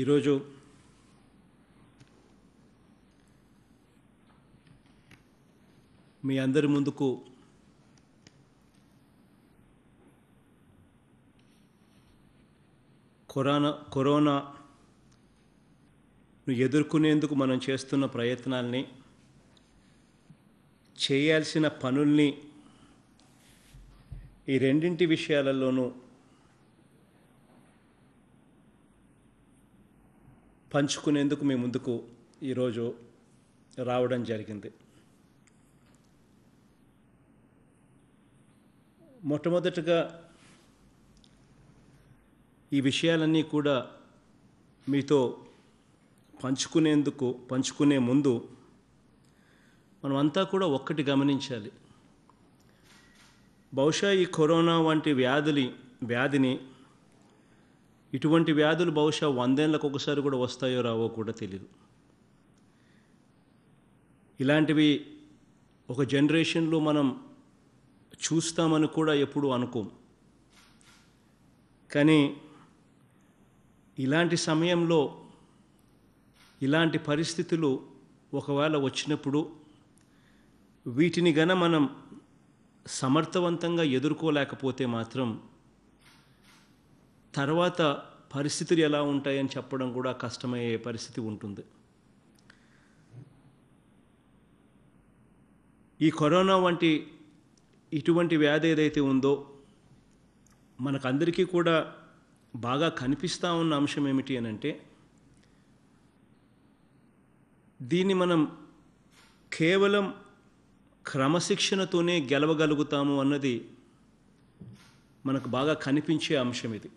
ఈరోజు మీ అందరి ముందుకు కరోనా కరోనాను ఎదుర్కొనేందుకు మనం చేస్తున్న ప్రయత్నాల్ని చేయాల్సిన పనుల్ని ఈ రెండింటి విషయాలలోనూ పంచుకునేందుకు మీ ముందుకు ఈరోజు రావడం జరిగింది మొట్టమొదటగా ఈ విషయాలన్నీ కూడా మీతో పంచుకునేందుకు పంచుకునే ముందు మనమంతా కూడా ఒక్కటి గమనించాలి బహుశా ఈ కరోనా వంటి వ్యాధులి వ్యాధిని ఇటువంటి వ్యాధులు బహుశా వందేళ్ళకు ఒకసారి కూడా వస్తాయో రావో కూడా తెలియదు ఇలాంటివి ఒక జనరేషన్లో మనం చూస్తామని కూడా ఎప్పుడూ అనుకోం కానీ ఇలాంటి సమయంలో ఇలాంటి పరిస్థితులు ఒకవేళ వచ్చినప్పుడు వీటిని గన మనం సమర్థవంతంగా ఎదుర్కోలేకపోతే మాత్రం తర్వాత పరిస్థితులు ఎలా ఉంటాయని చెప్పడం కూడా కష్టమయ్యే పరిస్థితి ఉంటుంది ఈ కరోనా వంటి ఇటువంటి వ్యాధి ఏదైతే ఉందో మనకందరికీ కూడా బాగా కనిపిస్తూ ఉన్న అంశం ఏమిటి అని అంటే దీన్ని మనం కేవలం క్రమశిక్షణతోనే గెలవగలుగుతాము అన్నది మనకు బాగా కనిపించే అంశం ఇది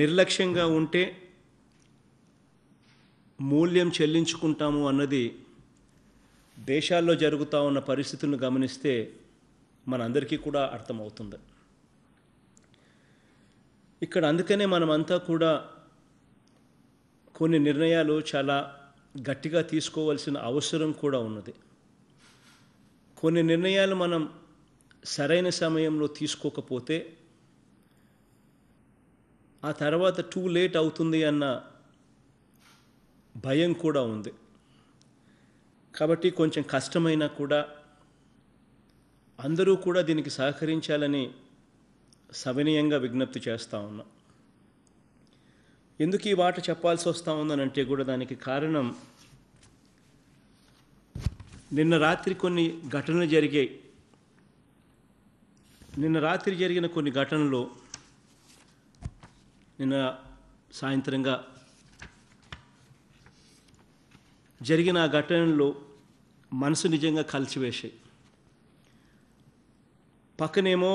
నిర్లక్ష్యంగా ఉంటే మూల్యం చెల్లించుకుంటాము అన్నది దేశాల్లో జరుగుతూ ఉన్న పరిస్థితులను గమనిస్తే మనందరికీ కూడా అర్థమవుతుంది ఇక్కడ అందుకనే మనమంతా కూడా కొన్ని నిర్ణయాలు చాలా గట్టిగా తీసుకోవాల్సిన అవసరం కూడా ఉన్నది కొన్ని నిర్ణయాలు మనం సరైన సమయంలో తీసుకోకపోతే ఆ తర్వాత టూ లేట్ అవుతుంది అన్న భయం కూడా ఉంది కాబట్టి కొంచెం కష్టమైనా కూడా అందరూ కూడా దీనికి సహకరించాలని సవినయంగా విజ్ఞప్తి చేస్తూ ఉన్నా ఎందుకు ఈ మాట చెప్పాల్సి వస్తూ ఉందనంటే కూడా దానికి కారణం నిన్న రాత్రి కొన్ని ఘటనలు జరిగాయి నిన్న రాత్రి జరిగిన కొన్ని ఘటనలు నిన్న సాయంత్రంగా జరిగిన ఆ మనసు నిజంగా కలిసివేశాయి పక్కనేమో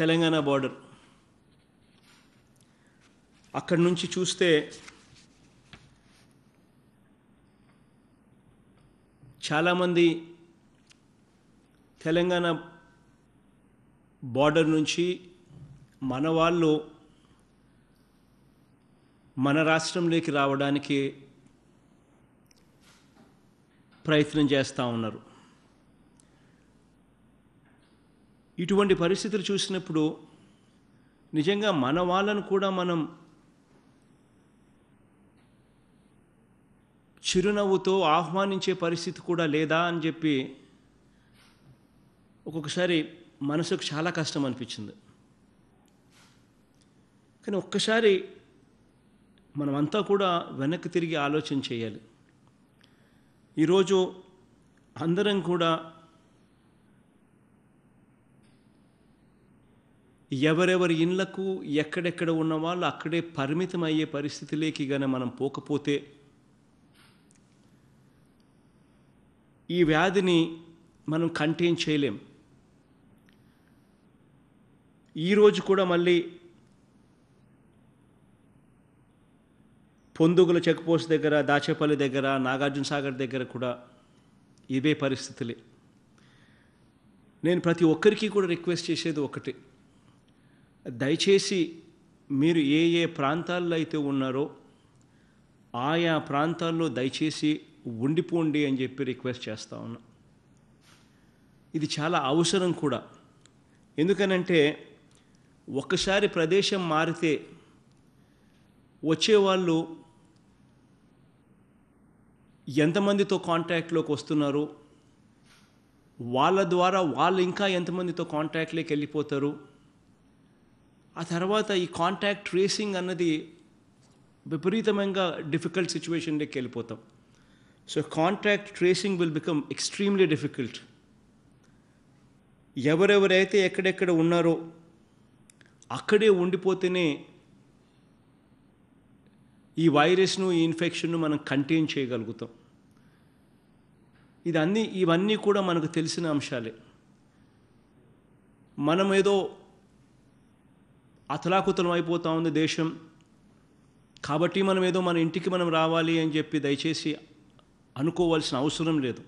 తెలంగాణ బార్డర్ అక్కడి నుంచి చూస్తే చాలామంది తెలంగాణ బార్డర్ నుంచి మన వాళ్ళు మన రాష్ట్రంలోకి రావడానికి ప్రయత్నం చేస్తూ ఉన్నారు ఇటువంటి పరిస్థితులు చూసినప్పుడు నిజంగా మన వాళ్ళను కూడా మనం చిరునవ్వుతో ఆహ్వానించే పరిస్థితి కూడా లేదా అని చెప్పి ఒక్కొక్కసారి మనసుకు చాలా కష్టం అనిపించింది కానీ ఒక్కసారి మనమంతా కూడా వెనక్కి తిరిగి ఆలోచన చేయాలి ఈరోజు అందరం కూడా ఎవరెవరి ఇండ్లకు ఎక్కడెక్కడ ఉన్న వాళ్ళు అక్కడే పరిమితం అయ్యే పరిస్థితిలోకి కానీ మనం పోకపోతే ఈ వ్యాధిని మనం కంటైన్ చేయలేం ఈరోజు కూడా మళ్ళీ పొందుగుల చెక్పోస్ట్ దగ్గర దాచేపల్లి దగ్గర నాగార్జున సాగర్ దగ్గర కూడా ఇవే పరిస్థితులే నేను ప్రతి ఒక్కరికి కూడా రిక్వెస్ట్ చేసేది ఒకటి దయచేసి మీరు ఏ ఏ ప్రాంతాల్లో అయితే ఉన్నారో ఆయా ప్రాంతాల్లో దయచేసి ఉండిపోండి అని చెప్పి రిక్వెస్ట్ చేస్తా ఉన్నా ఇది చాలా అవసరం కూడా ఎందుకనంటే ఒక్కసారి ప్రదేశం మారితే వచ్చేవాళ్ళు ఎంతమందితో కాంటాక్ట్లోకి వస్తున్నారు వాళ్ళ ద్వారా వాళ్ళు ఇంకా ఎంతమందితో కాంటాక్ట్లోకి వెళ్ళిపోతారు ఆ తర్వాత ఈ కాంటాక్ట్ ట్రేసింగ్ అన్నది విపరీతంగా డిఫికల్ట్ సిచ్యువేషన్లోకి వెళ్ళిపోతాం so contact tracing will become extremely difficult ఎవరెవరైతే ఎక్కడెక్కడ ఉన్నారో అక్కడే ఉండిపోతేనే ఈ వైరస్ను ఈ ఇన్ఫెక్షన్ను మనం కంటైన్ చేయగలుగుతాం ఇది అన్ని ఇవన్నీ కూడా మనకు తెలిసిన అంశాలే మనం ఏదో అతలాకుతలం అయిపోతూ ఉంది దేశం కాబట్టి మనం ఏదో మన ఇంటికి మనం రావాలి అని చెప్పి దయచేసి అనుకోవాల్సిన అవసరం లేదు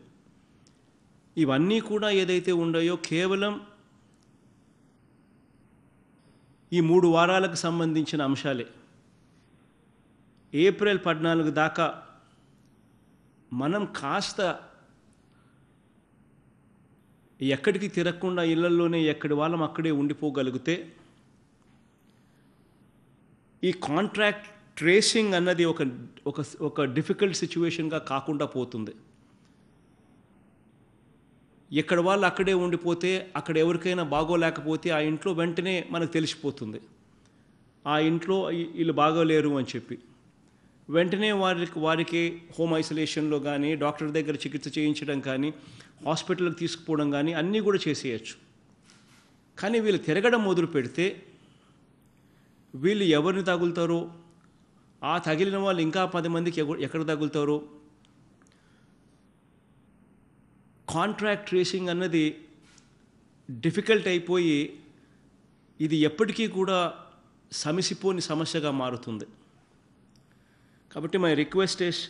ఇవన్నీ కూడా ఏదైతే ఉన్నాయో కేవలం ఈ మూడు వారాలకు సంబంధించిన అంశాలే ఏప్రిల్ పద్నాలుగు దాకా మనం కాస్త ఎక్కడికి తిరగకుండా ఇళ్లలోనే ఎక్కడి వాళ్ళం అక్కడే ఉండిపోగలిగితే ఈ కాంట్రాక్ట్ ట్రేసింగ్ అన్నది ఒక ఒక ఒక డిఫికల్ట్ సిచ్యువేషన్గా కాకుండా పోతుంది ఎక్కడ వాళ్ళు అక్కడే ఉండిపోతే అక్కడ ఎవరికైనా బాగోలేకపోతే ఆ ఇంట్లో వెంటనే మనకు తెలిసిపోతుంది ఆ ఇంట్లో వీళ్ళు బాగోలేరు అని చెప్పి వెంటనే వారికి వారికి హోమ్ ఐసోలేషన్లో కానీ డాక్టర్ దగ్గర చికిత్స చేయించడం కానీ హాస్పిటల్కి తీసుకుపోవడం కానీ అన్నీ కూడా చేసేయచ్చు కానీ వీళ్ళు తిరగడం మొదలు పెడితే వీళ్ళు ఎవరిని తగులుతారో ఆ తగిలిన వాళ్ళు ఇంకా పది మందికి ఎక్కడ తగులుతారో కాంట్రాక్ట్ ట్రేసింగ్ అన్నది డిఫికల్ట్ అయిపోయి ఇది ఎప్పటికీ కూడా సమిసిపోని సమస్యగా మారుతుంది కాబట్టి మై రిక్వెస్ట్ ఇస్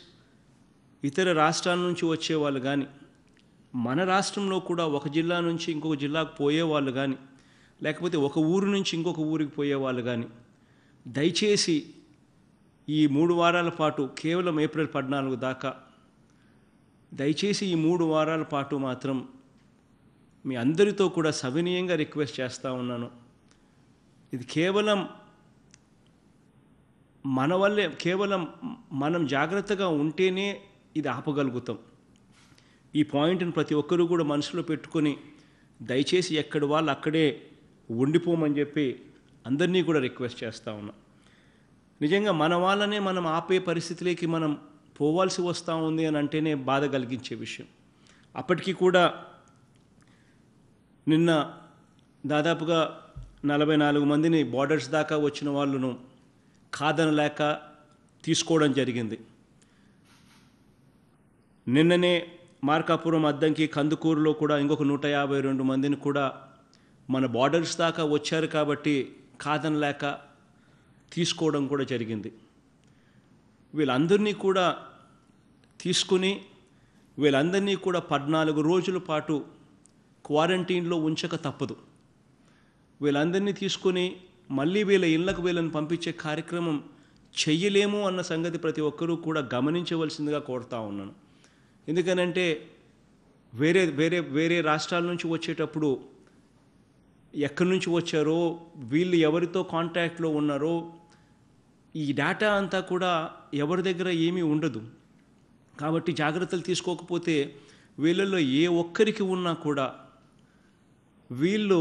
ఇతర రాష్ట్రాల నుంచి వచ్చేవాళ్ళు కానీ మన రాష్ట్రంలో కూడా ఒక జిల్లా నుంచి ఇంకొక జిల్లాకు పోయేవాళ్ళు కానీ లేకపోతే ఒక ఊరు నుంచి ఇంకొక ఊరికి పోయేవాళ్ళు కానీ దయచేసి ఈ మూడు వారాల పాటు కేవలం ఏప్రిల్ పద్నాలుగు దాకా దయచేసి ఈ మూడు వారాల పాటు మాత్రం మీ అందరితో కూడా సవినీయంగా రిక్వెస్ట్ చేస్తూ ఉన్నాను ఇది కేవలం మన వల్లే కేవలం మనం జాగ్రత్తగా ఉంటేనే ఇది ఆపగలుగుతాం ఈ పాయింట్ని ప్రతి ఒక్కరూ కూడా మనసులో పెట్టుకొని దయచేసి ఎక్కడి వాళ్ళు అక్కడే ఉండిపోమని చెప్పి అందరినీ కూడా రిక్వెస్ట్ చేస్తూ ఉన్నాం నిజంగా మన వాళ్ళనే మనం ఆపే పరిస్థితిలోకి మనం పోవాల్సి వస్తూ ఉంది అని అంటేనే బాధ కలిగించే విషయం అప్పటికీ కూడా నిన్న దాదాపుగా నలభై నాలుగు మందిని బార్డర్స్ దాకా వచ్చిన వాళ్ళను కాదనలేక తీసుకోవడం జరిగింది నిన్ననే మార్కాపురం అద్దంకి కందుకూరులో కూడా ఇంకొక నూట యాభై రెండు మందిని కూడా మన బార్డర్స్ దాకా వచ్చారు కాబట్టి కాదనలేక తీసుకోవడం కూడా జరిగింది వీళ్ళందరినీ కూడా తీసుకుని వీళ్ళందరినీ కూడా పద్నాలుగు రోజుల పాటు క్వారంటైన్లో ఉంచక తప్పదు వీళ్ళందరినీ తీసుకుని మళ్ళీ వీళ్ళ ఇళ్లకు వీళ్ళని పంపించే కార్యక్రమం చెయ్యలేము అన్న సంగతి ప్రతి ఒక్కరూ కూడా గమనించవలసిందిగా కోరుతా ఉన్నాను ఎందుకనంటే వేరే వేరే వేరే రాష్ట్రాల నుంచి వచ్చేటప్పుడు ఎక్కడి నుంచి వచ్చారో వీళ్ళు ఎవరితో కాంటాక్ట్లో ఉన్నారో ఈ డేటా అంతా కూడా ఎవరి దగ్గర ఏమీ ఉండదు కాబట్టి జాగ్రత్తలు తీసుకోకపోతే వీళ్ళల్లో ఏ ఒక్కరికి ఉన్నా కూడా వీళ్ళు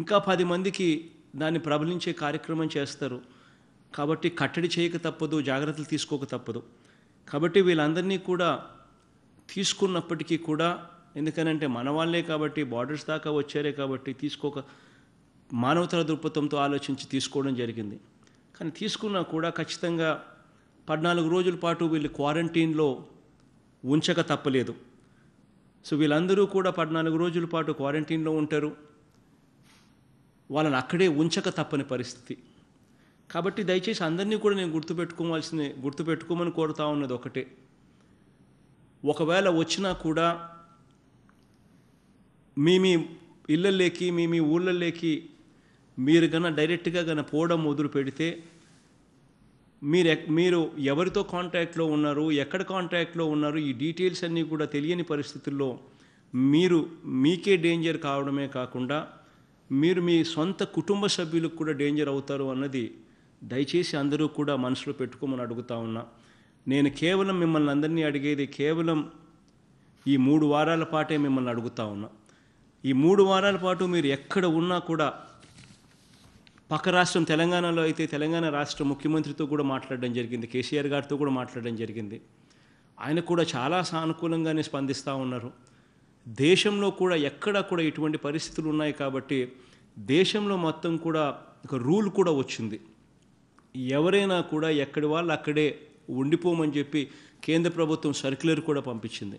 ఇంకా పది మందికి దాన్ని ప్రబలించే కార్యక్రమం చేస్తారు కాబట్టి కట్టడి చేయక తప్పదు జాగ్రత్తలు తీసుకోక తప్పదు కాబట్టి వీళ్ళందరినీ కూడా తీసుకున్నప్పటికీ కూడా ఎందుకనంటే మన వాళ్ళే కాబట్టి బార్డర్స్ దాకా వచ్చారే కాబట్టి తీసుకోక మానవతల దృక్పథంతో ఆలోచించి తీసుకోవడం జరిగింది కానీ తీసుకున్నా కూడా ఖచ్చితంగా పద్నాలుగు రోజుల పాటు వీళ్ళు క్వారంటైన్లో ఉంచక తప్పలేదు సో వీళ్ళందరూ కూడా పద్నాలుగు రోజుల పాటు క్వారంటైన్లో ఉంటారు వాళ్ళని అక్కడే ఉంచక తప్పని పరిస్థితి కాబట్టి దయచేసి అందరినీ కూడా నేను గుర్తుపెట్టుకోవాల్సిన గుర్తుపెట్టుకోమని కోరుతా ఉన్నది ఒకటే ఒకవేళ వచ్చినా కూడా మీ మీ ఇళ్ళల్లోకి మీ మీ ఊళ్ళల్లోకి మీరు గన డైరెక్ట్గా గన పోవడం మొదలు పెడితే మీరు మీరు ఎవరితో కాంటాక్ట్లో ఉన్నారు ఎక్కడ కాంటాక్ట్లో ఉన్నారు ఈ డీటెయిల్స్ అన్నీ కూడా తెలియని పరిస్థితుల్లో మీరు మీకే డేంజర్ కావడమే కాకుండా మీరు మీ సొంత కుటుంబ సభ్యులకు కూడా డేంజర్ అవుతారు అన్నది దయచేసి అందరూ కూడా మనసులో పెట్టుకోమని అడుగుతా ఉన్నా నేను కేవలం మిమ్మల్ని అందరినీ అడిగేది కేవలం ఈ మూడు వారాల పాటే మిమ్మల్ని అడుగుతా ఉన్నా ఈ మూడు వారాల పాటు మీరు ఎక్కడ ఉన్నా కూడా పక్క రాష్ట్రం తెలంగాణలో అయితే తెలంగాణ రాష్ట్ర ముఖ్యమంత్రితో కూడా మాట్లాడడం జరిగింది కేసీఆర్ గారితో కూడా మాట్లాడడం జరిగింది ఆయన కూడా చాలా సానుకూలంగానే స్పందిస్తూ ఉన్నారు దేశంలో కూడా ఎక్కడ కూడా ఇటువంటి పరిస్థితులు ఉన్నాయి కాబట్టి దేశంలో మొత్తం కూడా ఒక రూల్ కూడా వచ్చింది ఎవరైనా కూడా ఎక్కడి వాళ్ళు అక్కడే ఉండిపోమని చెప్పి కేంద్ర ప్రభుత్వం సర్క్యులర్ కూడా పంపించింది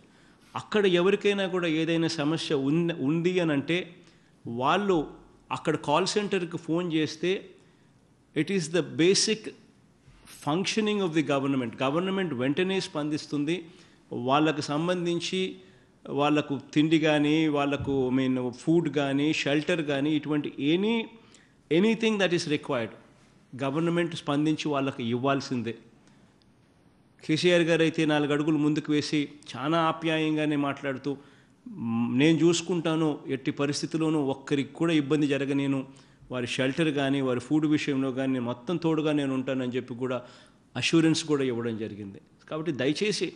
అక్కడ ఎవరికైనా కూడా ఏదైనా సమస్య ఉంది అని అంటే వాళ్ళు అక్కడ కాల్ సెంటర్కి ఫోన్ చేస్తే it is the basic functioning of the government government వెంటనే స్పందిస్తుంది వాళ్ళకు సంబంధించి వాళ్లకు తిండి కానీ వాళ్లకు మీన్ ఫుడ్ కానీ షెల్టర్ కానీ ఇటువంటి any anything that is required government స్పందించి వాళ్ళకి ఇవ్వాల్సిందే కేసీఆర్ గారు అయితే నాలుగు అడుగులు ముందుకు వేసి చాలా ఆప్యాయంగానే మాట్లాడుతూ నేను చూసుకుంటాను ఎట్టి పరిస్థితుల్లోనూ ఒక్కరికి కూడా ఇబ్బంది జరగనేను వారి షెల్టర్ కానీ వారి ఫుడ్ విషయంలో కానీ మొత్తం తోడుగా నేను ఉంటానని చెప్పి కూడా అష్యూరెన్స్ కూడా ఇవ్వడం జరిగింది కాబట్టి దయచేసి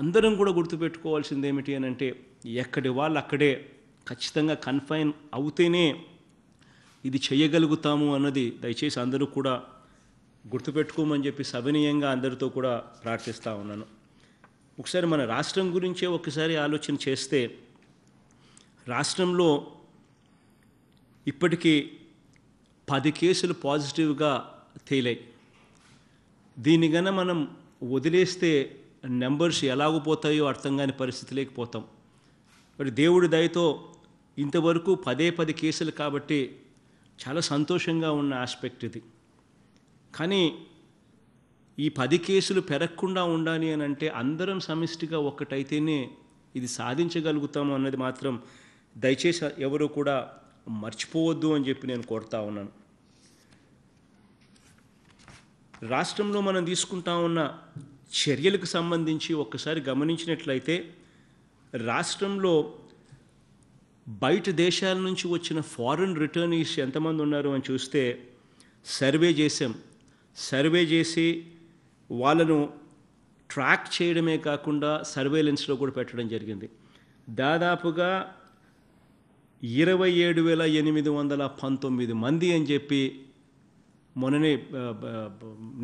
అందరం కూడా గుర్తుపెట్టుకోవాల్సింది ఏమిటి అని అంటే ఎక్కడి వాళ్ళు అక్కడే ఖచ్చితంగా కన్ఫైన్ అవుతేనే ఇది చేయగలుగుతాము అన్నది దయచేసి అందరూ కూడా గుర్తుపెట్టుకోమని చెప్పి సవినీయంగా అందరితో కూడా ప్రార్థిస్తూ ఉన్నాను ఒకసారి మన రాష్ట్రం గురించే ఒకసారి ఆలోచన చేస్తే రాష్ట్రంలో ఇప్పటికీ పది కేసులు పాజిటివ్గా తేలాయి దీనిగన మనం వదిలేస్తే నెంబర్స్ ఎలాగ పోతాయో అర్థం కాని పరిస్థితిలోకి పోతాం మరి దేవుడి దయతో ఇంతవరకు పదే పది కేసులు కాబట్టి చాలా సంతోషంగా ఉన్న ఆస్పెక్ట్ ఇది కానీ ఈ పది కేసులు పెరగకుండా ఉండాలి అని అంటే అందరం సమిష్టిగా ఒక్కటైతేనే ఇది సాధించగలుగుతాము అన్నది మాత్రం దయచేసి ఎవరు కూడా మర్చిపోవద్దు అని చెప్పి నేను కోరుతా ఉన్నాను రాష్ట్రంలో మనం తీసుకుంటా ఉన్న చర్యలకు సంబంధించి ఒక్కసారి గమనించినట్లయితే రాష్ట్రంలో బయట దేశాల నుంచి వచ్చిన ఫారిన్ రిటర్నీస్ ఎంతమంది ఉన్నారు అని చూస్తే సర్వే చేసాం సర్వే చేసి వాళ్ళను ట్రాక్ చేయడమే కాకుండా సర్వేలెన్స్లో కూడా పెట్టడం జరిగింది దాదాపుగా ఇరవై ఏడు వేల ఎనిమిది వందల పంతొమ్మిది మంది అని చెప్పి మొన్ననే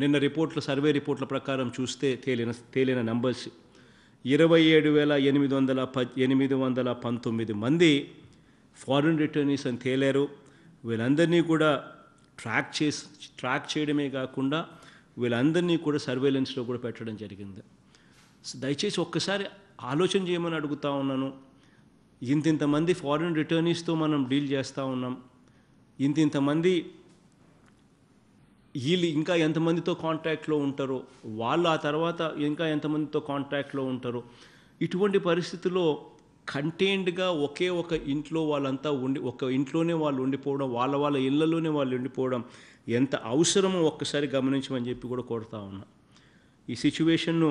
నిన్న రిపోర్ట్లు సర్వే రిపోర్ట్ల ప్రకారం చూస్తే తేలిన తేలిన నంబర్స్ ఇరవై ఏడు వేల ఎనిమిది వందల ప ఎనిమిది వందల పంతొమ్మిది మంది ఫారిన్ రిటర్నీస్ అని తేలారు వీళ్ళందరినీ కూడా ట్రాక్ చేసి ట్రాక్ చేయడమే కాకుండా వీళ్ళందరినీ కూడా సర్వేలెన్స్లో కూడా పెట్టడం జరిగింది దయచేసి ఒక్కసారి ఆలోచన చేయమని అడుగుతా ఉన్నాను ఇంతింతమంది ఫారిన్ రిటర్నీస్తో మనం డీల్ చేస్తూ ఉన్నాం ఇంతింతమంది వీళ్ళు ఇంకా ఎంతమందితో కాంటాక్ట్లో ఉంటారో వాళ్ళు ఆ తర్వాత ఇంకా ఎంతమందితో కాంటాక్ట్లో ఉంటారో ఇటువంటి పరిస్థితుల్లో కంటైన్డ్గా ఒకే ఒక ఇంట్లో వాళ్ళంతా ఉండి ఒక ఇంట్లోనే వాళ్ళు ఉండిపోవడం వాళ్ళ వాళ్ళ ఇళ్లలోనే వాళ్ళు ఉండిపోవడం ఎంత అవసరమో ఒక్కసారి గమనించమని చెప్పి కూడా కోరుతా ఉన్నా ఈ సిచ్యువేషన్ను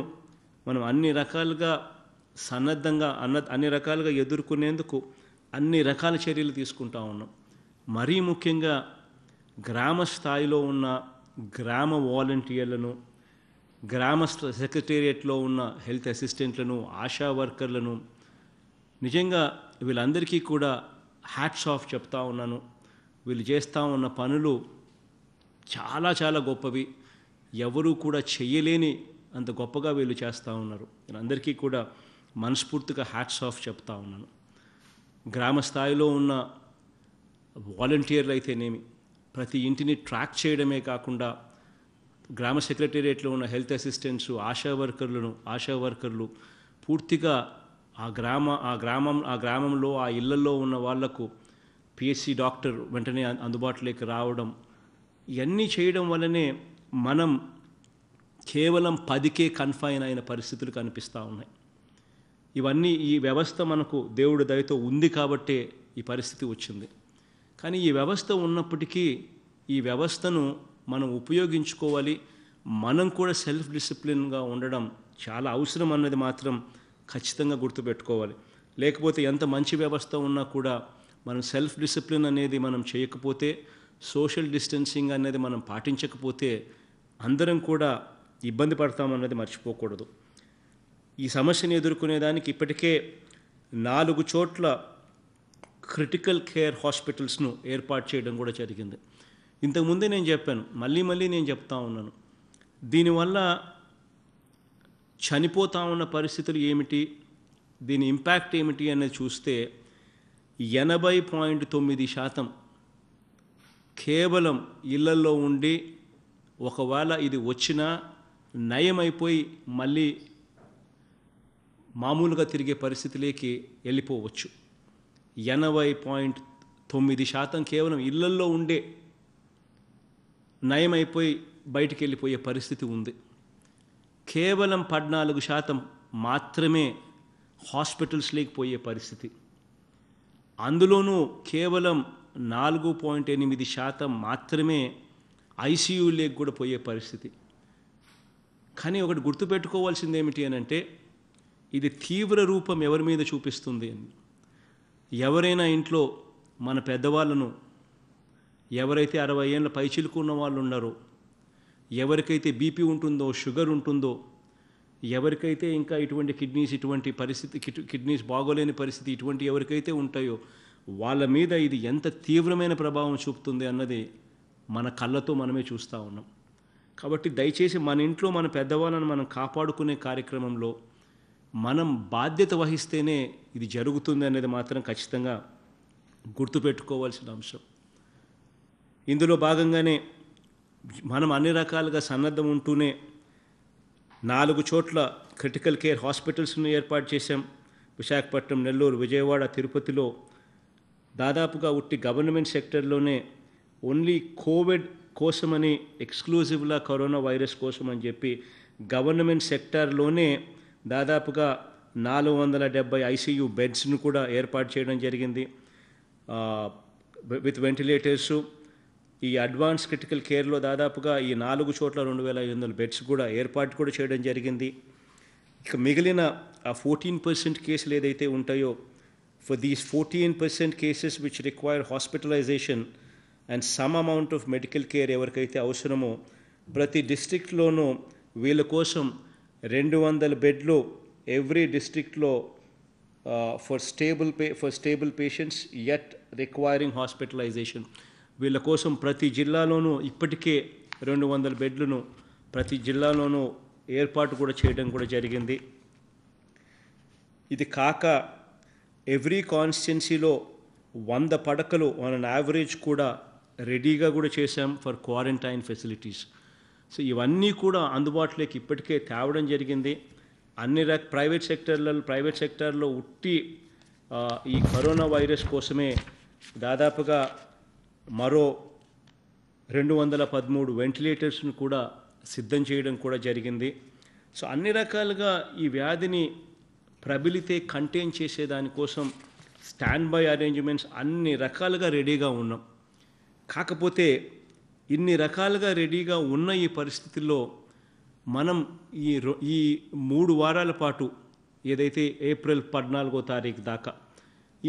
మనం అన్ని రకాలుగా సన్నద్ధంగా అన్న అన్ని రకాలుగా ఎదుర్కొనేందుకు అన్ని రకాల చర్యలు తీసుకుంటా ఉన్నాం మరీ ముఖ్యంగా గ్రామ స్థాయిలో ఉన్న గ్రామ వాలంటీర్లను గ్రామ సెక్రటేరియట్లో ఉన్న హెల్త్ అసిస్టెంట్లను ఆశా వర్కర్లను నిజంగా వీళ్ళందరికీ కూడా హ్యాట్స్ ఆఫ్ చెప్తా ఉన్నాను వీళ్ళు చేస్తూ ఉన్న పనులు చాలా చాలా గొప్పవి ఎవరూ కూడా చెయ్యలేని అంత గొప్పగా వీళ్ళు చేస్తూ ఉన్నారు నేను అందరికీ కూడా మనస్ఫూర్తిగా హ్యాట్స్ ఆఫ్ చెప్తా ఉన్నాను గ్రామ స్థాయిలో ఉన్న వాలంటీర్లు అయితేనేమి ప్రతి ఇంటిని ట్రాక్ చేయడమే కాకుండా గ్రామ సెక్రటేరియట్లో ఉన్న హెల్త్ అసిస్టెంట్స్ ఆశా వర్కర్లను ఆశా వర్కర్లు పూర్తిగా ఆ గ్రామ ఆ గ్రామం ఆ గ్రామంలో ఆ ఇళ్లలో ఉన్న వాళ్లకు పిఎస్సి డాక్టర్ వెంటనే అందుబాటులోకి రావడం ఇవన్నీ చేయడం వల్లనే మనం కేవలం పదికే కన్ఫైన్ అయిన పరిస్థితులు కనిపిస్తూ ఉన్నాయి ఇవన్నీ ఈ వ్యవస్థ మనకు దేవుడి దయతో ఉంది కాబట్టే ఈ పరిస్థితి వచ్చింది కానీ ఈ వ్యవస్థ ఉన్నప్పటికీ ఈ వ్యవస్థను మనం ఉపయోగించుకోవాలి మనం కూడా సెల్ఫ్ డిసిప్లిన్గా ఉండడం చాలా అవసరం అన్నది మాత్రం ఖచ్చితంగా గుర్తుపెట్టుకోవాలి లేకపోతే ఎంత మంచి వ్యవస్థ ఉన్నా కూడా మనం సెల్ఫ్ డిసిప్లిన్ అనేది మనం చేయకపోతే సోషల్ డిస్టెన్సింగ్ అనేది మనం పాటించకపోతే అందరం కూడా ఇబ్బంది పడతామన్నది మర్చిపోకూడదు ఈ సమస్యను ఎదుర్కొనేదానికి ఇప్పటికే నాలుగు చోట్ల క్రిటికల్ కేర్ హాస్పిటల్స్ను ఏర్పాటు చేయడం కూడా జరిగింది ఇంతకుముందే నేను చెప్పాను మళ్ళీ మళ్ళీ నేను చెప్తా ఉన్నాను దీనివల్ల చనిపోతా ఉన్న పరిస్థితులు ఏమిటి దీని ఇంపాక్ట్ ఏమిటి అనేది చూస్తే ఎనభై పాయింట్ తొమ్మిది శాతం కేవలం ఇళ్లల్లో ఉండి ఒకవేళ ఇది వచ్చినా నయమైపోయి మళ్ళీ మామూలుగా తిరిగే పరిస్థితిలోకి వెళ్ళిపోవచ్చు ఎనభై పాయింట్ తొమ్మిది శాతం కేవలం ఇళ్లల్లో ఉండే నయమైపోయి బయటికి వెళ్ళిపోయే పరిస్థితి ఉంది కేవలం పద్నాలుగు శాతం మాత్రమే హాస్పిటల్స్లోకి పోయే పరిస్థితి అందులోనూ కేవలం నాలుగు పాయింట్ ఎనిమిది శాతం మాత్రమే ఐసీయూలోకి కూడా పోయే పరిస్థితి కానీ ఒకటి గుర్తుపెట్టుకోవాల్సింది ఏమిటి అని అంటే ఇది తీవ్ర రూపం ఎవరి మీద చూపిస్తుంది అని ఎవరైనా ఇంట్లో మన పెద్దవాళ్ళను ఎవరైతే అరవై ఏళ్ళ పైచిలుకున్న వాళ్ళు ఉన్నారో ఎవరికైతే బీపీ ఉంటుందో షుగర్ ఉంటుందో ఎవరికైతే ఇంకా ఇటువంటి కిడ్నీస్ ఇటువంటి పరిస్థితి కిడ్నీస్ బాగోలేని పరిస్థితి ఇటువంటి ఎవరికైతే ఉంటాయో వాళ్ళ మీద ఇది ఎంత తీవ్రమైన ప్రభావం చూపుతుంది అన్నది మన కళ్ళతో మనమే చూస్తూ ఉన్నాం కాబట్టి దయచేసి మన ఇంట్లో మన పెద్దవాళ్ళని మనం కాపాడుకునే కార్యక్రమంలో మనం బాధ్యత వహిస్తేనే ఇది జరుగుతుంది అనేది మాత్రం ఖచ్చితంగా గుర్తుపెట్టుకోవాల్సిన అంశం ఇందులో భాగంగానే మనం అన్ని రకాలుగా సన్నద్ధం ఉంటూనే నాలుగు చోట్ల క్రిటికల్ కేర్ హాస్పిటల్స్ను ఏర్పాటు చేశాం విశాఖపట్నం నెల్లూరు విజయవాడ తిరుపతిలో దాదాపుగా ఉట్టి గవర్నమెంట్ సెక్టర్లోనే ఓన్లీ కోవిడ్ కోసమని ఎక్స్క్లూజివ్లా కరోనా వైరస్ కోసం అని చెప్పి గవర్నమెంట్ సెక్టార్లోనే దాదాపుగా నాలుగు వందల డెబ్బై ఐసీయూ బెడ్స్ను కూడా ఏర్పాటు చేయడం జరిగింది విత్ వెంటిలేటర్సు ఈ అడ్వాన్స్ క్రిటికల్ కేర్లో దాదాపుగా ఈ నాలుగు చోట్ల రెండు వేల ఐదు వందల బెడ్స్ కూడా ఏర్పాటు కూడా చేయడం జరిగింది ఇక మిగిలిన ఆ ఫోర్టీన్ పర్సెంట్ కేసులు ఏదైతే ఉంటాయో for these fourteen percent cases which require hospitalisation and some amount of medical care ఎవరికైతే అవసరమో ప్రతి డిస్ట్రిక్ట్లోనూ వీళ్ళ కోసం రెండు వందల బెడ్లు ఎవ్రీ డిస్ట్రిక్ట్లో for stable pay for stable patients at requiring hospitalisation వీళ్ళ కోసం ప్రతి జిల్లాలోనూ ఇప్పటికే రెండు వందల బెడ్లను ప్రతి జిల్లాలోనూ ఏర్పాటు కూడా చేయడం కూడా జరిగింది ఇది కాక ఎవ్రీ కాన్స్టిట్యున్సీలో వంద పడకలు ఆన్ అన్ యావరేజ్ కూడా రెడీగా కూడా చేశాం ఫర్ క్వారంటైన్ ఫెసిలిటీస్ సో ఇవన్నీ కూడా అందుబాటులోకి ఇప్పటికే తేవడం జరిగింది అన్ని రక ప్రైవేట్ సెక్టర్లలో ప్రైవేట్ సెక్టర్లో ఉట్టి ఈ కరోనా వైరస్ కోసమే దాదాపుగా మరో రెండు వందల పదమూడు వెంటిలేటర్స్ను కూడా సిద్ధం చేయడం కూడా జరిగింది సో అన్ని రకాలుగా ఈ వ్యాధిని ప్రబిలితే కంటైన్ చేసేదానికోసం స్టాండ్ బై అరేంజ్మెంట్స్ అన్ని రకాలుగా రెడీగా ఉన్నాం కాకపోతే ఇన్ని రకాలుగా రెడీగా ఉన్న ఈ పరిస్థితుల్లో మనం ఈ ఈ మూడు వారాల పాటు ఏదైతే ఏప్రిల్ పద్నాలుగో తారీఖు దాకా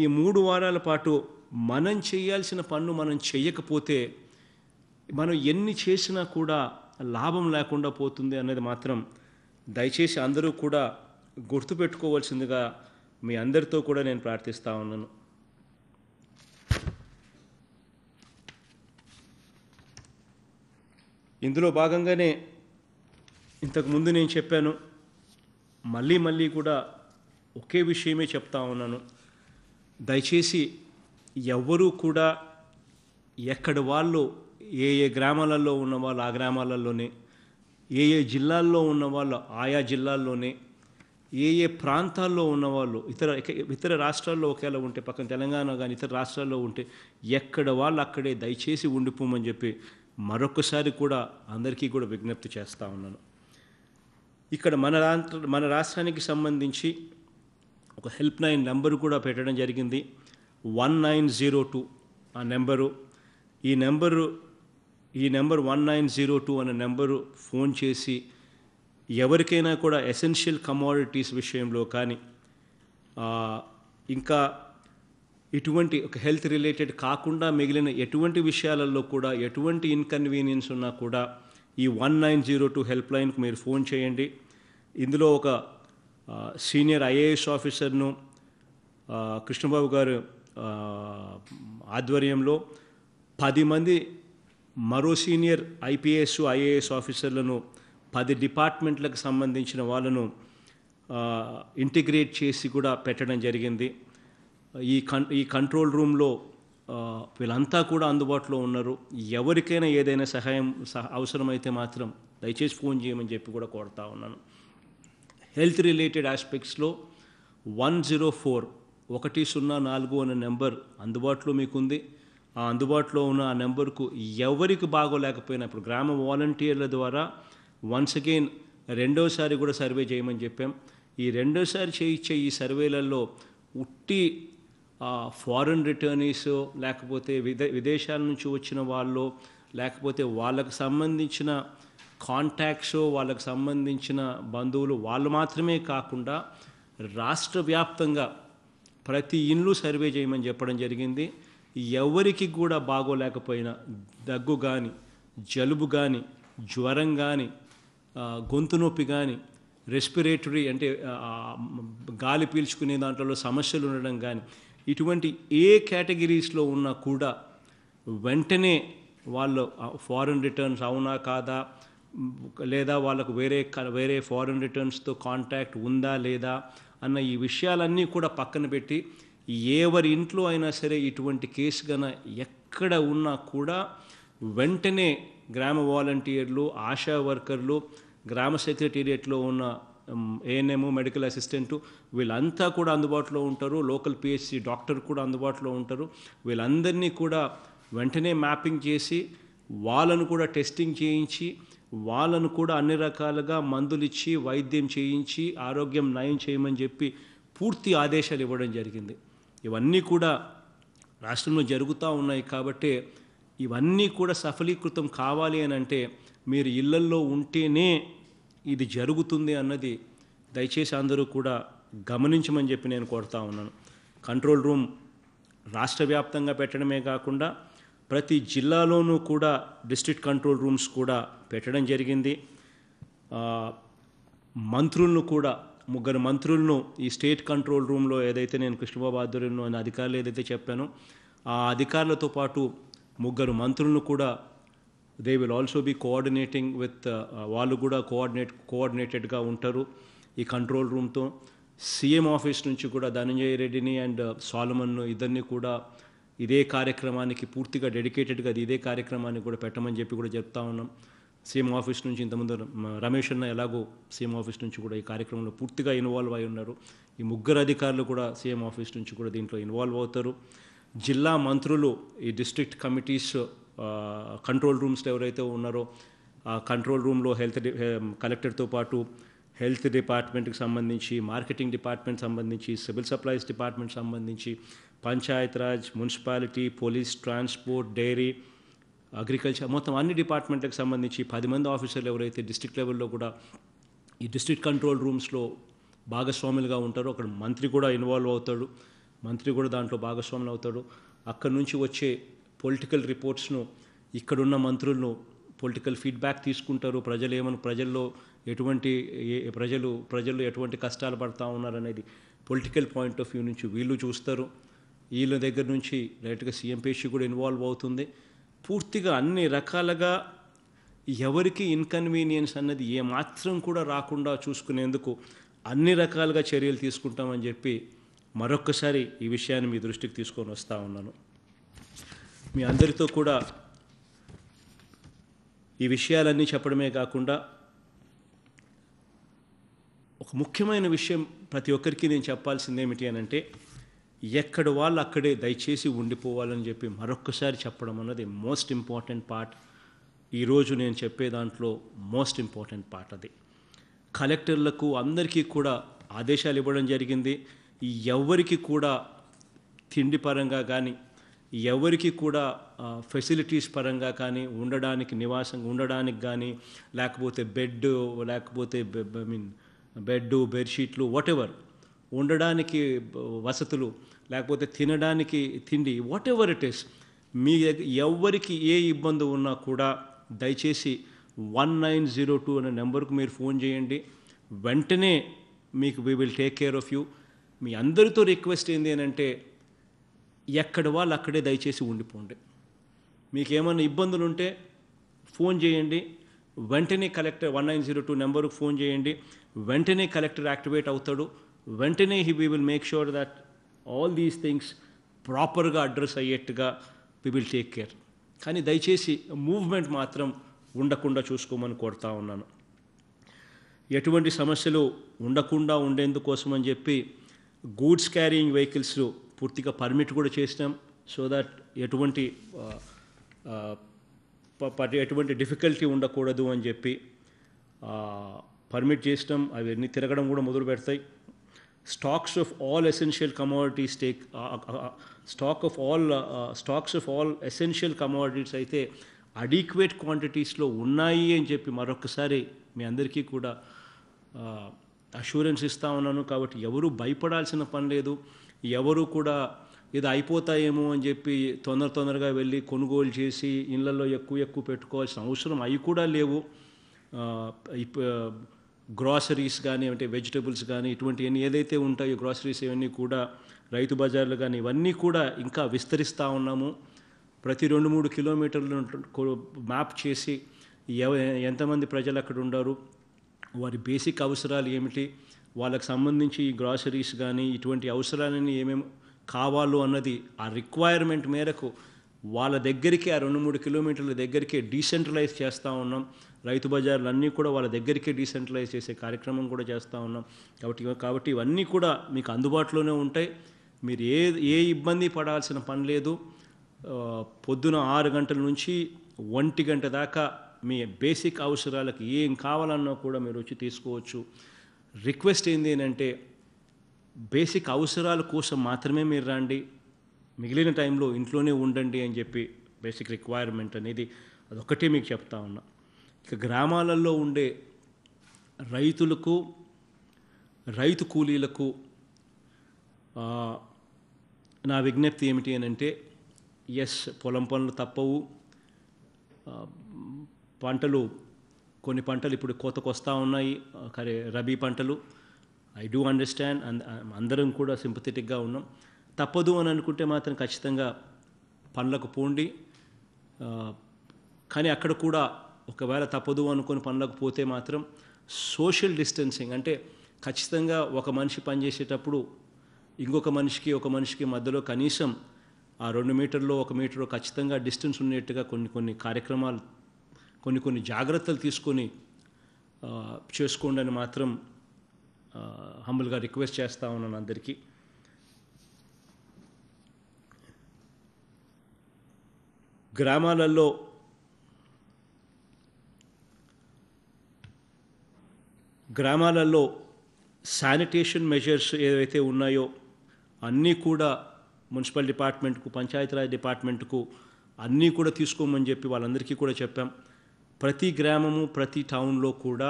ఈ మూడు వారాల పాటు మనం చేయాల్సిన పన్ను మనం చేయకపోతే మనం ఎన్ని చేసినా కూడా లాభం లేకుండా పోతుంది అనేది మాత్రం దయచేసి అందరూ కూడా గుర్తుపెట్టుకోవాల్సిందిగా మీ అందరితో కూడా నేను ప్రార్థిస్తూ ఉన్నాను ఇందులో భాగంగానే ఇంతకుముందు నేను చెప్పాను మళ్ళీ మళ్ళీ కూడా ఒకే విషయమే చెప్తా ఉన్నాను దయచేసి ఎవ్వరూ కూడా ఎక్కడి వాళ్ళు ఏ ఏ గ్రామాలలో ఉన్న వాళ్ళు ఆ గ్రామాలలోనే ఏ ఏ జిల్లాల్లో ఉన్న వాళ్ళు ఆయా జిల్లాల్లోనే ఏ ఏ ప్రాంతాల్లో ఉన్నవాళ్ళు ఇతర ఇతర రాష్ట్రాల్లో ఒకేలా ఉంటే పక్కన తెలంగాణ కానీ ఇతర రాష్ట్రాల్లో ఉంటే ఎక్కడ వాళ్ళు అక్కడే దయచేసి ఉండిపోమని చెప్పి మరొకసారి కూడా అందరికీ కూడా విజ్ఞప్తి చేస్తూ ఉన్నాను ఇక్కడ మన మన రాష్ట్రానికి సంబంధించి ఒక హెల్ప్ లైన్ నెంబరు కూడా పెట్టడం జరిగింది వన్ నైన్ జీరో టూ ఆ నెంబరు ఈ నెంబరు ఈ number one nine zero two అనే నెంబరు ఫోన్ చేసి ఎవరికైనా కూడా ఎసెన్షియల్ కమాడిటీస్ విషయంలో కానీ ఇంకా ఇటువంటి ఒక హెల్త్ రిలేటెడ్ కాకుండా మిగిలిన ఎటువంటి విషయాలలో కూడా ఎటువంటి ఇన్కన్వీనియన్స్ ఉన్నా కూడా ఈ one nine zero two help లైన్కు మీరు ఫోన్ చేయండి ఇందులో ఒక సీనియర్ ఐఏఎస్ ఆఫీసర్ను కృష్ణబాబు గారు ఆధ్వర్యంలో పది మంది మరో సీనియర్ ఐపీఎస్ ఐఏఎస్ ఆఫీసర్లను పది డిపార్ట్మెంట్లకు సంబంధించిన వాళ్ళను ఇంటిగ్రేట్ చేసి కూడా పెట్టడం జరిగింది ఈ కన్ ఈ కంట్రోల్ రూమ్లో వీళ్ళంతా కూడా అందుబాటులో ఉన్నారు ఎవరికైనా ఏదైనా సహాయం అవసరమైతే మాత్రం దయచేసి ఫోన్ చేయమని చెప్పి కూడా కోరుతా ఉన్నాను హెల్త్ రిలేటెడ్ ఆస్పెక్ట్స్లో వన్ జీరో ఫోర్ ఒకటి సున్నా నాలుగు అనే నెంబర్ అందుబాటులో మీకుంది ఆ అందుబాటులో ఉన్న ఆ నెంబర్కు ఎవరికి బాగోలేకపోయినా ఇప్పుడు గ్రామ వాలంటీర్ల ద్వారా వన్స్ అగైన్ రెండోసారి కూడా సర్వే చేయమని చెప్పాం ఈ రెండోసారి చేయించే ఈ సర్వేలలో ఉట్టి ఫారెన్ రిటర్నీస్ లేకపోతే విదే విదేశాల నుంచి వచ్చిన వాళ్ళు లేకపోతే వాళ్ళకు సంబంధించిన కాంటాక్ట్స్ వాళ్ళకు సంబంధించిన బంధువులు వాళ్ళు మాత్రమే కాకుండా రాష్ట్ర వ్యాప్తంగా ప్రతి ఇండ్లు సర్వే చేయమని చెప్పడం జరిగింది ఎవరికి కూడా బాగోలేకపోయినా దగ్గు కానీ జలుబు కానీ జ్వరం కానీ గొంతు నొప్పి కానీ రెస్పిరేటరీ అంటే గాలి పీల్చుకునే దాంట్లో సమస్యలు ఉండడం కానీ ఇటువంటి ఏ కేటగిరీస్లో ఉన్నా కూడా వెంటనే వాళ్ళు ఫారెన్ రిటర్న్స్ అవునా కాదా లేదా వాళ్ళకు వేరే వేరే ఫారెన్ రిటర్న్స్తో కాంటాక్ట్ ఉందా లేదా అన్న ఈ విషయాలన్నీ కూడా పక్కన పెట్టి ఎవరి ఇంట్లో అయినా సరే ఇటువంటి కేసు గన ఎక్కడ ఉన్నా కూడా వెంటనే గ్రామ వాలంటీర్లు ఆశా వర్కర్లు గ్రామ సెక్రటేరియట్లో ఉన్న ఏఎన్ఎం మెడికల్ అసిస్టెంటు వీళ్ళంతా కూడా అందుబాటులో ఉంటారు లోకల్ పిహెచ్సి డాక్టర్ కూడా అందుబాటులో ఉంటారు వీళ్ళందరినీ కూడా వెంటనే మ్యాపింగ్ చేసి వాళ్ళను కూడా టెస్టింగ్ చేయించి వాళ్ళను కూడా అన్ని రకాలుగా మందులు ఇచ్చి వైద్యం చేయించి ఆరోగ్యం నయం చేయమని చెప్పి పూర్తి ఆదేశాలు ఇవ్వడం జరిగింది ఇవన్నీ కూడా రాష్ట్రంలో జరుగుతూ ఉన్నాయి కాబట్టి ఇవన్నీ కూడా సఫలీకృతం కావాలి అని అంటే మీరు ఇళ్లల్లో ఉంటేనే ఇది జరుగుతుంది అన్నది దయచేసి అందరూ కూడా గమనించమని చెప్పి నేను కోరుతా ఉన్నాను కంట్రోల్ రూమ్ రాష్ట్ర వ్యాప్తంగా పెట్టడమే కాకుండా ప్రతి జిల్లాలోనూ కూడా డిస్ట్రిక్ట్ కంట్రోల్ రూమ్స్ కూడా పెట్టడం జరిగింది మంత్రులను కూడా ముగ్గురు మంత్రులను ఈ స్టేట్ కంట్రోల్ రూమ్లో ఏదైతే నేను కృష్ణబాబు ఆధ్వర్యంలో అధికారులు ఏదైతే చెప్పానో ఆ అధికారులతో పాటు ముగ్గురు మంత్రులను కూడా they will also be coordinating with వాళ్ళు కూడా కోఆర్డినేట్ కోఆర్డినేటెడ్గా ఉంటారు ఈ కంట్రోల్ రూమ్తో సీఎం ఆఫీస్ నుంచి కూడా ధనంజయ రెడ్డిని అండ్ సాలమన్ను uh, ఇద్దరిని కూడా ఇదే కార్యక్రమానికి పూర్తిగా డెడికేటెడ్గా ఇదే కార్యక్రమాన్ని కూడా పెట్టమని చెప్పి కూడా చెప్తా ఉన్నాం సీఎం ఆఫీస్ నుంచి ఇంతకుముందు రమేష్ అన్న ఎలాగో సీఎం ఆఫీస్ నుంచి కూడా ఈ కార్యక్రమంలో పూర్తిగా ఇన్వాల్వ్ అయి ఉన్నారు ఈ ముగ్గురు అధికారులు కూడా సీఎం ఆఫీస్ నుంచి కూడా దీంట్లో ఇన్వాల్వ్ అవుతారు జిల్లా మంత్రులు ఈ డిస్ట్రిక్ట్ కమిటీస్ కంట్రోల్ రూమ్స్లో ఎవరైతే ఉన్నారో ఆ కంట్రోల్ రూమ్లో హెల్త్ కలెక్టర్తో పాటు హెల్త్ డిపార్ట్మెంట్కి సంబంధించి మార్కెటింగ్ డిపార్ట్మెంట్ సంబంధించి సివిల్ సప్లైస్ డిపార్ట్మెంట్ సంబంధించి Panchayat Raj municipality police transport dairy agriculture మొత్తం అన్ని డిపార్ట్మెంట్లకు సంబంధించి పది మంది ఆఫీసర్లు ఎవరైతే డిస్టిక్ లెవెల్లో కూడా ఈ డిస్ట్రిక్ట్ కంట్రోల్ రూమ్స్లో భాగస్వాములుగా ఉంటారో అక్కడ మంత్రి కూడా ఇన్వాల్వ్ అవుతాడు మంత్రి కూడా దాంట్లో భాగస్వాములు అవుతాడు అక్కడి నుంచి వచ్చే పొలిటికల్ రిపోర్ట్స్ను ఇక్కడున్న మంత్రులను పొలిటికల్ ఫీడ్బ్యాక్ తీసుకుంటారు ప్రజలు ఏమను ప్రజల్లో ఎటువంటి ప్రజలు ప్రజలు ఎటువంటి కష్టాలు పడతా ఉన్నారనేది పొలిటికల్ పాయింట్ ఆఫ్ వ్యూ నుంచి వీళ్ళు చూస్తారు వీళ్ళ దగ్గర నుంచి డైరెక్ట్గా పేషి కూడా ఇన్వాల్వ్ అవుతుంది పూర్తిగా అన్ని రకాలుగా ఎవరికి ఇన్కన్వీనియన్స్ అన్నది ఏమాత్రం కూడా రాకుండా చూసుకునేందుకు అన్ని రకాలుగా చర్యలు తీసుకుంటామని చెప్పి మరొక్కసారి ఈ విషయాన్ని మీ దృష్టికి తీసుకొని వస్తూ ఉన్నాను మీ అందరితో కూడా ఈ విషయాలన్నీ చెప్పడమే కాకుండా ఒక ముఖ్యమైన విషయం ప్రతి ఒక్కరికి నేను చెప్పాల్సింది ఏమిటి అని అంటే ఎక్కడ వాళ్ళు అక్కడే దయచేసి ఉండిపోవాలని చెప్పి మరొక్కసారి చెప్పడం అన్నది మోస్ట్ ఇంపార్టెంట్ పార్ట్ ఈరోజు నేను చెప్పే దాంట్లో మోస్ట్ ఇంపార్టెంట్ పార్ట్ అది కలెక్టర్లకు అందరికీ కూడా ఆదేశాలు ఇవ్వడం జరిగింది ఎవరికి కూడా తిండి పరంగా కానీ ఎవరికి కూడా ఫెసిలిటీస్ పరంగా కానీ ఉండడానికి నివాసం ఉండడానికి కానీ లేకపోతే బెడ్ లేకపోతే ఐ మీన్ బెడ్ బెడ్షీట్లు వాట్ ఎవర్ ఉండడానికి వసతులు లేకపోతే తినడానికి తిండి వాట్ ఎవర్ ఇట్ ఇస్ మీ ఎవరికి ఏ ఇబ్బంది ఉన్నా కూడా దయచేసి వన్ నైన్ జీరో టూ అనే నెంబర్కు మీరు ఫోన్ చేయండి వెంటనే మీకు we will take care of you మీ అందరితో రిక్వెస్ట్ ఏంటి అని అంటే ఎక్కడ వాళ్ళు అక్కడే దయచేసి ఉండిపోండి మీకు ఏమైనా ఇబ్బందులు ఉంటే ఫోన్ చేయండి వెంటనే collector one nine zero two నెంబర్కు ఫోన్ చేయండి వెంటనే కలెక్టర్ యాక్టివేట్ అవుతాడు వెంటనే he we will make sure that all these things ప్రాపర్గా అడ్రస్ అయ్యేట్టుగా వి విల్ టేక్ కేర్ కానీ దయచేసి మూవ్మెంట్ మాత్రం ఉండకుండా చూసుకోమని కోరుతా ఉన్నాను ఎటువంటి సమస్యలు ఉండకుండా ఉండేందుకోసమని చెప్పి గూడ్స్ క్యారీయింగ్ వెహికల్స్ పూర్తిగా పర్మిట్ కూడా చేసినాం సో దట్ ఎటువంటి ఎటువంటి డిఫికల్టీ ఉండకూడదు అని చెప్పి పర్మిట్ చేసినాం అవన్నీ తిరగడం కూడా మొదలు పెడతాయి stocks of all essential commodities take stock of all stocks of all essential commodities అయితే అడీక్వేట్ క్వాంటిటీస్లో ఉన్నాయి అని చెప్పి మరొకసారి మీ అందరికీ కూడా అష్యూరెన్స్ ఇస్తూ ఉన్నాను కాబట్టి ఎవరూ భయపడాల్సిన పని లేదు ఎవరు కూడా ఇది అయిపోతాయేమో అని చెప్పి తొందర తొందరగా వెళ్ళి కొనుగోలు చేసి ఇళ్లలో ఎక్కువ ఎక్కువ పెట్టుకోవాల్సిన అవసరం అవి కూడా లేవు గ్రాసరీస్ కానీ అంటే వెజిటబుల్స్ కానీ ఇటువంటి ఏదైతే ఉంటాయో గ్రాసరీస్ ఇవన్నీ కూడా రైతు బజార్లు కానీ ఇవన్నీ కూడా ఇంకా విస్తరిస్తూ ఉన్నాము ప్రతి రెండు మూడు కిలోమీటర్లు మ్యాప్ చేసి ఎవ ఎంతమంది ప్రజలు అక్కడ ఉండరు వారి బేసిక్ అవసరాలు ఏమిటి వాళ్ళకి సంబంధించి గ్రాసరీస్ కానీ ఇటువంటి అవసరాలని ఏమేమి కావాలో అన్నది ఆ రిక్వైర్మెంట్ మేరకు వాళ్ళ దగ్గరికి ఆ రెండు మూడు కిలోమీటర్ల దగ్గరికి డీసెంట్రలైజ్ చేస్తూ ఉన్నాం రైతు బజార్లు అన్నీ కూడా వాళ్ళ దగ్గరికి డీసెంట్రలైజ్ చేసే కార్యక్రమం కూడా చేస్తూ ఉన్నాం కాబట్టి కాబట్టి ఇవన్నీ కూడా మీకు అందుబాటులోనే ఉంటాయి మీరు ఏ ఏ ఇబ్బంది పడాల్సిన పని లేదు పొద్దున ఆరు గంటల నుంచి ఒంటి గంట దాకా మీ బేసిక్ అవసరాలకు ఏం కావాలన్నా కూడా మీరు వచ్చి తీసుకోవచ్చు రిక్వెస్ట్ ఏంది అంటే బేసిక్ అవసరాల కోసం మాత్రమే మీరు రండి మిగిలిన టైంలో ఇంట్లోనే ఉండండి అని చెప్పి బేసిక్ రిక్వైర్మెంట్ అనేది అదొక్కటే మీకు చెప్తా ఉన్నా ఇక గ్రామాలలో ఉండే రైతులకు రైతు కూలీలకు నా విజ్ఞప్తి ఏమిటి అని అంటే ఎస్ పొలం పనులు తప్పవు పంటలు కొన్ని పంటలు ఇప్పుడు కోతకు వస్తూ ఉన్నాయి కరే రబీ పంటలు ఐ డూ అండర్స్టాండ్ అందరం కూడా సింపథెటిక్గా ఉన్నాం తప్పదు అని అనుకుంటే మాత్రం ఖచ్చితంగా పండ్లకు పోండి కానీ అక్కడ కూడా ఒకవేళ తప్పదు అనుకుని పనులకు పోతే మాత్రం సోషల్ డిస్టెన్సింగ్ అంటే ఖచ్చితంగా ఒక మనిషి పనిచేసేటప్పుడు ఇంకొక మనిషికి ఒక మనిషికి మధ్యలో కనీసం ఆ రెండు మీటర్లో ఒక మీటర్లో ఖచ్చితంగా డిస్టెన్స్ ఉన్నట్టుగా కొన్ని కొన్ని కార్యక్రమాలు కొన్ని కొన్ని జాగ్రత్తలు తీసుకొని చేసుకోండి అని మాత్రం హంబుల్గా రిక్వెస్ట్ చేస్తూ ఉన్నాను అందరికీ గ్రామాలలో గ్రామాలలో శానిటేషన్ మెజర్స్ ఏవైతే ఉన్నాయో అన్నీ కూడా మున్సిపల్ డిపార్ట్మెంట్కు పంచాయతీరాజ్ డిపార్ట్మెంట్కు అన్నీ కూడా తీసుకోమని చెప్పి వాళ్ళందరికీ కూడా చెప్పాం ప్రతి గ్రామము ప్రతి టౌన్లో కూడా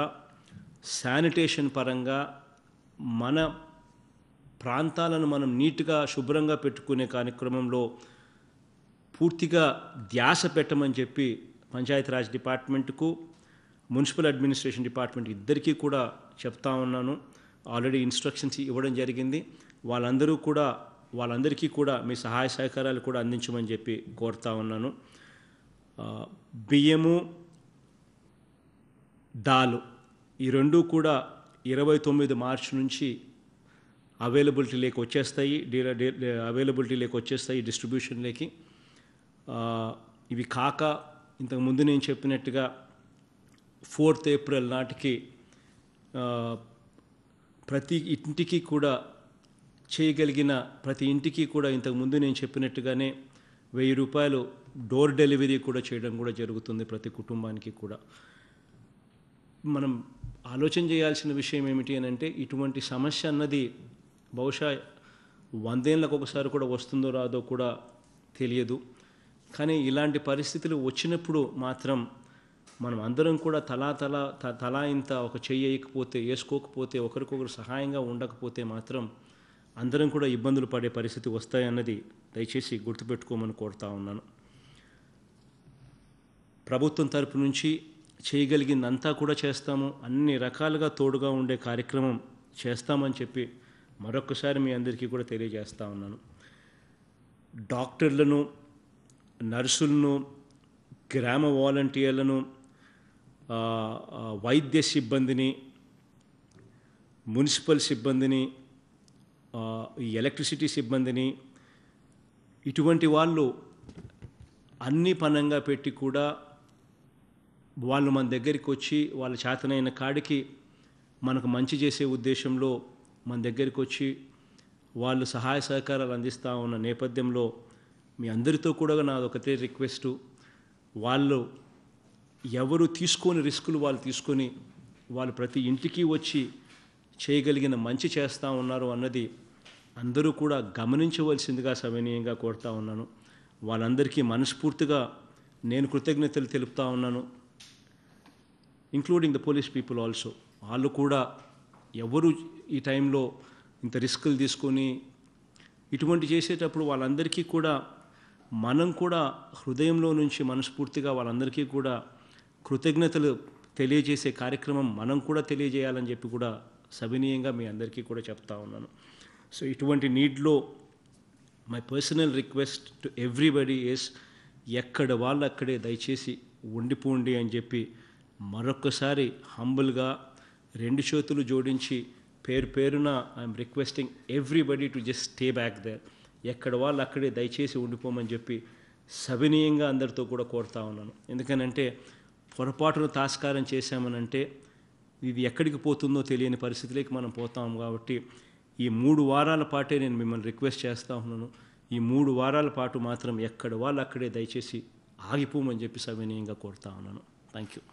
శానిటేషన్ పరంగా మన ప్రాంతాలను మనం నీట్గా శుభ్రంగా పెట్టుకునే కార్యక్రమంలో పూర్తిగా ధ్యాస పెట్టమని చెప్పి పంచాయతీరాజ్ డిపార్ట్మెంట్కు మున్సిపల్ అడ్మినిస్ట్రేషన్ డిపార్ట్మెంట్ ఇద్దరికీ కూడా చెప్తా ఉన్నాను ఆల్రెడీ ఇన్స్ట్రక్షన్స్ ఇవ్వడం జరిగింది వాళ్ళందరూ కూడా వాళ్ళందరికీ కూడా మీ సహాయ సహకారాలు కూడా అందించమని చెప్పి కోరుతా ఉన్నాను బియ్యము దాలు ఈ రెండూ కూడా ఇరవై తొమ్మిది మార్చ్ నుంచి అవైలబిలిటీ లేక వచ్చేస్తాయి డీలర్ అవైలబిలిటీ లేక వచ్చేస్తాయి డిస్ట్రిబ్యూషన్ లేకి ఇవి కాక ఇంతకుముందు నేను చెప్పినట్టుగా ఫోర్త్ ఏప్రిల్ నాటికి ప్రతి ఇంటికి కూడా చేయగలిగిన ప్రతి ఇంటికి కూడా ఇంతకుముందు నేను చెప్పినట్టుగానే వెయ్యి రూపాయలు డోర్ డెలివరీ కూడా చేయడం కూడా జరుగుతుంది ప్రతి కుటుంబానికి కూడా మనం ఆలోచన చేయాల్సిన విషయం ఏమిటి అని అంటే ఇటువంటి సమస్య అన్నది బహుశా వందేళ్ళకు ఒకసారి కూడా వస్తుందో రాదో కూడా తెలియదు కానీ ఇలాంటి పరిస్థితులు వచ్చినప్పుడు మాత్రం మనం అందరం కూడా తలా తలా తలా ఇంత ఒక చేయకపోతే వేసుకోకపోతే ఒకరికొకరు సహాయంగా ఉండకపోతే మాత్రం అందరం కూడా ఇబ్బందులు పడే పరిస్థితి వస్తాయన్నది దయచేసి గుర్తుపెట్టుకోమని కోరుతా ఉన్నాను ప్రభుత్వం తరపు నుంచి చేయగలిగిందంతా కూడా చేస్తాము అన్ని రకాలుగా తోడుగా ఉండే కార్యక్రమం చేస్తామని చెప్పి మరొకసారి మీ అందరికీ కూడా తెలియజేస్తా ఉన్నాను డాక్టర్లను నర్సులను గ్రామ వాలంటీర్లను వైద్య సిబ్బందిని మున్సిపల్ సిబ్బందిని ఎలక్ట్రిసిటీ సిబ్బందిని ఇటువంటి వాళ్ళు అన్ని పనంగా పెట్టి కూడా వాళ్ళు మన దగ్గరికి వచ్చి వాళ్ళ చేతనైన కాడికి మనకు మంచి చేసే ఉద్దేశంలో మన దగ్గరికి వచ్చి వాళ్ళు సహాయ సహకారాలు అందిస్తూ ఉన్న నేపథ్యంలో మీ అందరితో కూడా నాది ఒకటే రిక్వెస్టు వాళ్ళు ఎవరు తీసుకొని రిస్కులు వాళ్ళు తీసుకొని వాళ్ళు ప్రతి ఇంటికి వచ్చి చేయగలిగిన మంచి చేస్తూ ఉన్నారు అన్నది అందరూ కూడా గమనించవలసిందిగా సవినీయంగా కోరుతా ఉన్నాను వాళ్ళందరికీ మనస్ఫూర్తిగా నేను కృతజ్ఞతలు తెలుపుతా ఉన్నాను including the police people also వాళ్ళు కూడా ఎవరు ఈ టైంలో ఇంత రిస్కులు తీసుకొని ఇటువంటి చేసేటప్పుడు వాళ్ళందరికీ కూడా మనం కూడా హృదయంలో నుంచి మనస్ఫూర్తిగా వాళ్ళందరికీ కూడా కృతజ్ఞతలు తెలియజేసే కార్యక్రమం మనం కూడా తెలియజేయాలని చెప్పి కూడా సవినీయంగా మీ అందరికీ కూడా చెప్తా ఉన్నాను సో ఇటువంటి నీడ్లో my personal request to everybody is ఎక్కడ వాళ్ళు అక్కడే దయచేసి ఉండిపోండి అని చెప్పి మరొకసారి హంబుల్గా రెండు చేతులు జోడించి పేరు పేరున I'm requesting everybody to just stay back there ఎక్కడ వాళ్ళు అక్కడే దయచేసి ఉండిపోమని చెప్పి సవినీయంగా అందరితో కూడా కోరుతా ఉన్నాను ఎందుకనంటే పొరపాటును తాస్కారం చేశామనంటే ఇది ఎక్కడికి పోతుందో తెలియని పరిస్థితులకి మనం పోతాం కాబట్టి ఈ మూడు వారాల పాటే నేను మిమ్మల్ని రిక్వెస్ట్ చేస్తూ ఉన్నాను ఈ మూడు వారాల పాటు మాత్రం ఎక్కడ వాళ్ళు అక్కడే దయచేసి ఆగిపోమని చెప్పి సవినీయంగా కోరుతా ఉన్నాను థ్యాంక్ యూ